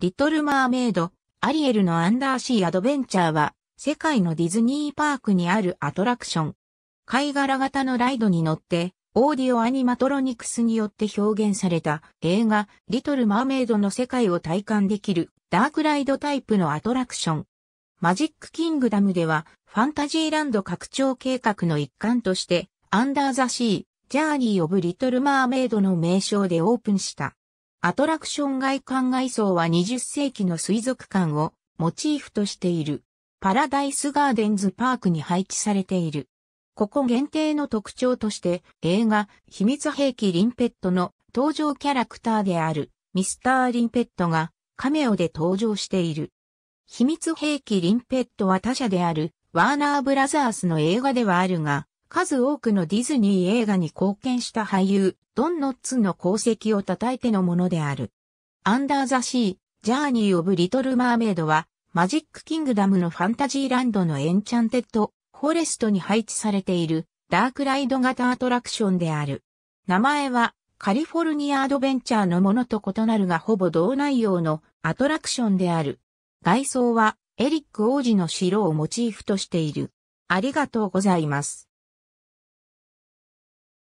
リトル・マーメイド、アリエルのアンダーシー・アドベンチャーは、世界のディズニーパークにあるアトラクション。貝殻型のライドに乗って、オーディオアニマトロニクスによって表現された映画、リトル・マーメイドの世界を体感できるダークライドタイプのアトラクション。マジック・キングダムでは、ファンタジーランド拡張計画の一環として、アンダー・ザ・シー、ジャーニー・オブ・リトル・マーメイドの名称でオープンした。アトラクション外観外装は20世紀の水族館をモチーフとしているパラダイスガーデンズパークに配置されている。ここ限定の特徴として映画秘密兵器リンペットの登場キャラクターであるミスターリンペットがカメオで登場している。秘密兵器リンペットは他社であるワーナーブラザースの映画ではあるが、数多くのディズニー映画に貢献した俳優、ドン・ノッツの功績を称えてのものである。アンダー・ザ・シー、ジャーニー・オブ・リトル・マーメイドは、マジック・キングダムのファンタジーランドのエンチャンテッド・フォレストに配置されている、ダークライド型アトラクションである。名前は、カリフォルニアアドベンチャーのものと異なるがほぼ同内容のアトラクションである。外装はエリック王子の城をモチーフとしている。ありがとうございます。